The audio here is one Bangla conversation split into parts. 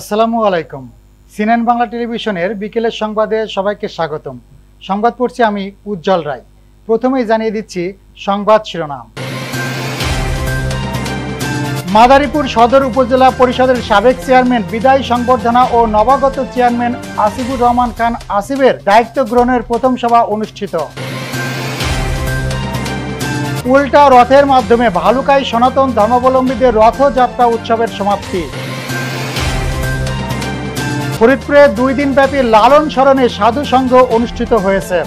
আসসালামু আলাইকুম সিনেন বাংলা টেলিভিশনের বিকেলের সংবাদে সবাইকে স্বাগতম সংবাদ পড়ছি আমি উজ্জ্বল রায় প্রথমেই জানিয়ে দিচ্ছি সংবাদ শিরোনাম মাদারীপুর সদর উপজেলা পরিষদের সাবেক চেয়ারম্যান বিদায়ী সংবর্ধনা ও নবাগত চেয়ারম্যান আসিফুর রহমান খান আসিফের দায়িত্ব গ্রহণের প্রথম সভা অনুষ্ঠিত উল্টা রথের মাধ্যমে ভালুকায় সনাতন ধর্মাবলম্বীদের রথযাত্রা উৎসবের সমাপ্তি ফরিদপুরে দুই দিনব্যাপী লালন স্মরণে সাধু সংঘ অনুষ্ঠিত হয়েছে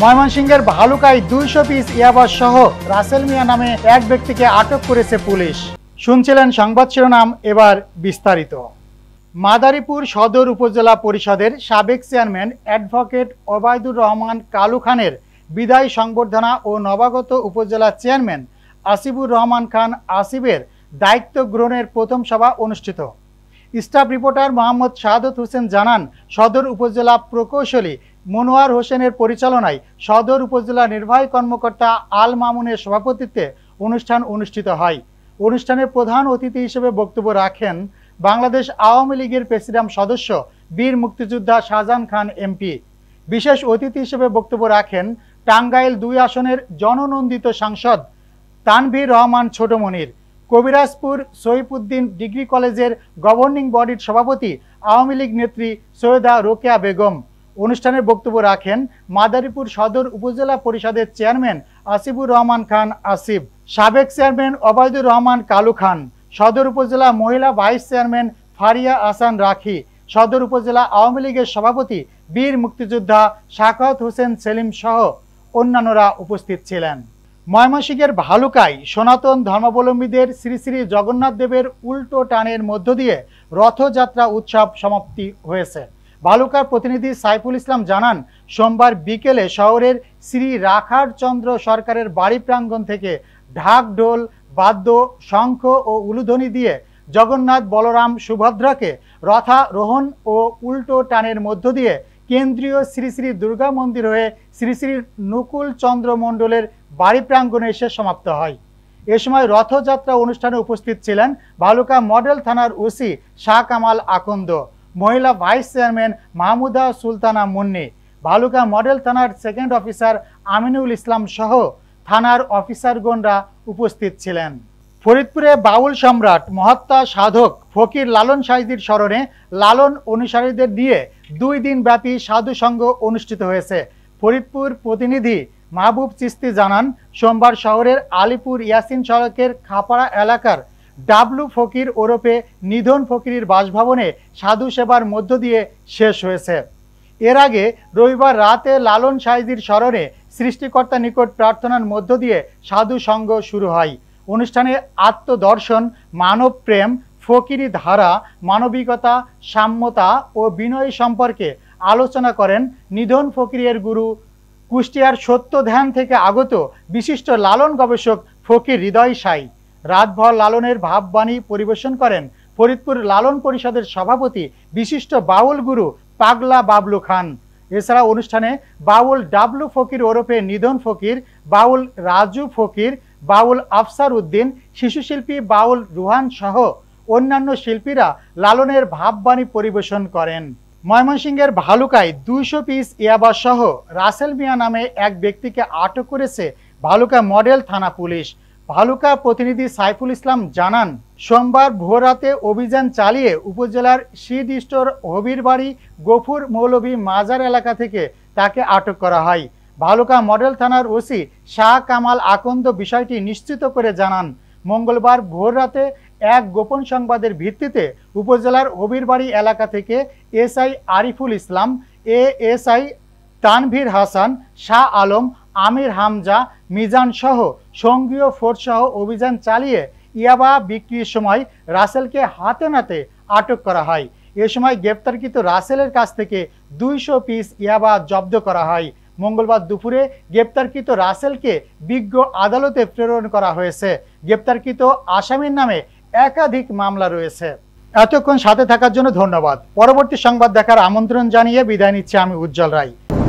ময়মনসিংহের ভালুকায় দুইশো পিস ইয়াবাস সহ রাসেল মিয়া নামে এক ব্যক্তিকে আটক করেছে পুলিশ শুনছিলেন সংবাদ শিরোনাম এবার বিস্তারিত মাদারীপুর সদর উপজেলা পরিষদের সাবেক চেয়ারম্যান অ্যাডভোকেট ওবায়দুর রহমান কালু খানের বিদায় সংবর্ধনা ও নবাগত উপজেলা চেয়ারম্যান আসিবুর রহমান খান আসিবের দায়িত্ব গ্রহণের প্রথম সভা অনুষ্ঠিত স্টাফ রিপোর্টার মোহাম্মদ শাহাদত হোসেন জানান সদর উপজেলা প্রকৌশলী মনোয়ার হোসেনের পরিচালনায় সদর উপজেলা নির্বাহী কর্মকর্তা আল মামুনের সভাপতিত্বে অনুষ্ঠান অনুষ্ঠিত হয় অনুষ্ঠানের প্রধান অতিথি হিসেবে বক্তব্য রাখেন বাংলাদেশ আওয়ামী লীগের প্রেসিডাম সদস্য বীর মুক্তিযোদ্ধা শাহজাহান খান এমপি বিশেষ অতিথি হিসেবে বক্তব্য রাখেন টাঙ্গাইল দুই আসনের জননন্দিত সাংসদ তানভীর রহমান ছোটমনির কবিরাজপুর সৈফুদ্দিন ডিগ্রি কলেজের গভর্নিং বডির সভাপতি আওয়ামী লীগ নেত্রী সৈয়দা রোকেয়া বেগম অনুষ্ঠানে বক্তব্য রাখেন মাদারীপুর সদর উপজেলা পরিষদের চেয়ারম্যান আসিফুর রহমান খান আসিফ সাবেক চেয়ারম্যান অবায়দুর রহমান কালু খান সদর উপজেলা মহিলা ভাইস চেয়ারম্যান ফারিয়া আসান রাখি সদর উপজেলা আওয়ামী লীগের সভাপতি বীর মুক্তিযোদ্ধা শাকত হোসেন সেলিম সহ অন্যান্যরা উপস্থিত ছিলেন ময়মনসিংহের ভালুকায় সনাতন ধর্মাবলম্বীদের শ্রী শ্রী জগন্নাথ দেবের উল্টো টানের মধ্য দিয়ে রথযাত্রা উৎসব সমাপ্তি হয়েছে ভালুকার প্রতিনিধি সাইফুল ইসলাম জানান সোমবার বিকেলে শহরের শ্রী রাখার চন্দ্র সরকারের বাড়ি প্রাঙ্গণ থেকে ঢাক ঢোল বাদ্য শঙ্খ ও উলুধ্বনি দিয়ে জগন্নাথ বলরাম সুভদ্রাকে রথারোহণ ও উল্টো টানের মধ্য দিয়ে কেন্দ্রীয় শ্রী শ্রী দুর্গা মন্দির হয়ে শ্রী শ্রী নকুল চন্দ্র মণ্ডলের বাড়ি প্রাঙ্গণে এসে সমাপ্ত হয় এ সময় রথযাত্রা অনুষ্ঠানে উপস্থিত ছিলেন ভালুকা মডেল থানার ওসি শাহ কামাল আকন্দ মহিলা vice chairman Mahmuda Sultana Munni Bhaluka model থানার সেকেন্ড অফিসার আমিনুল ইসলাম সহ থানার অফিসারগণরা উপস্থিত ছিলেন ফরিদপুরে বাউল সম্রাট মহাত্মা সাধক ফকির লালন সাইদির স্মরণে লালন অনুসারীদের দিয়ে দুই দিন ব্যাপী সাধু সংঘ অনুষ্ঠিত হয়েছে ফরিদপুর প্রতিনিধি মাহবুব চিস্তি জানান সোমবার শহরের আলিপুর ইয়াসিন সড়কের খাপাড়া এলাকার ডাবলু ফকির ওরফে নিধন ফকিরির বাসভবনে সাধু সেবার মধ্য দিয়ে শেষ হয়েছে এর আগে রবিবার রাতে লালন সাইজির স্মরণে সৃষ্টিকর্তা নিকট প্রার্থনার মধ্য দিয়ে সাধু সংঘ শুরু হয় অনুষ্ঠানে আত্মদর্শন মানব প্রেম ফকিরি ধারা মানবিকতা সাম্যতা ও বিনয় সম্পর্কে আলোচনা করেন নিধন ফকিরের গুরু কুষ্টিয়ার সত্য ধ্যান থেকে আগত বিশিষ্ট লালন গবেষক ফকির হৃদয় সাই রাতভর লালনের ভাববাণী পরিবেশন করেন ফরিদপুর লালন পরিষদের সভাপতি বিশিষ্ট বাউল গুরু পাগলা বাবলু খান এছাড়া অনুষ্ঠানে বাউল ডাবলু ফকির ওরফে নিধন ফকির বাউল রাজু ফকির বাউল আফসার উদ্দিন শিশুশিল্পী বাউল রুহান সহ অন্যান্য শিল্পীরা লালনের ভাববাণী পরিবেশন করেন ময়মনসিংহের ভালুকায় দুইশো পিস সহ রাসেল মিয়া নামে এক ব্যক্তিকে আটক করেছে ভালুকা মডেল থানা পুলিশ ভালুকা প্রতিনিধি সাইফুল ইসলাম জানান সোমবার ভোররাতে অভিযান চালিয়ে উপজেলার শ্রীদিষ্টর স্টোর হবির বাড়ি গফুর মৌলভী মাজার এলাকা থেকে তাকে আটক করা হয় ভালুকা মডেল থানার ওসি শাহ কামাল আকন্দ বিষয়টি নিশ্চিত করে জানান মঙ্গলবার ভোররাতে এক গোপন সংবাদের ভিত্তিতে উপজেলার অবিরবাড়ি এলাকা থেকে SI Ariful Islam A SI Tanvir Hasan Shah Alam Amir Hamza Mizan সহ সঙ্গীয় ফোর্সসহ অভিযান চালিয়ে ইয়াবা বিক্রির সময় রাসেলকে হাতে নাতে আটক করা হয় এ সময় গ্রেপ্তারকৃত রাসেলের কাছ থেকে দুইশো পিস ইয়াবা জব্দ করা হয় মঙ্গলবার দুপুরে গ্রেপ্তারকৃত রাসেলকে বিজ্ঞ আদালতে প্রেরণ করা হয়েছে গ্রেপ্তারকৃত আসামির নামে একাধিক মামলা রয়েছে এতক্ষণ সাথে থাকার জন্য ধন্যবাদ পরবর্তী সংবাদ দেখার আমন্ত্রণ জানিয়ে বিদায় নিচ্ছে আমি উজ্জ্বল রায়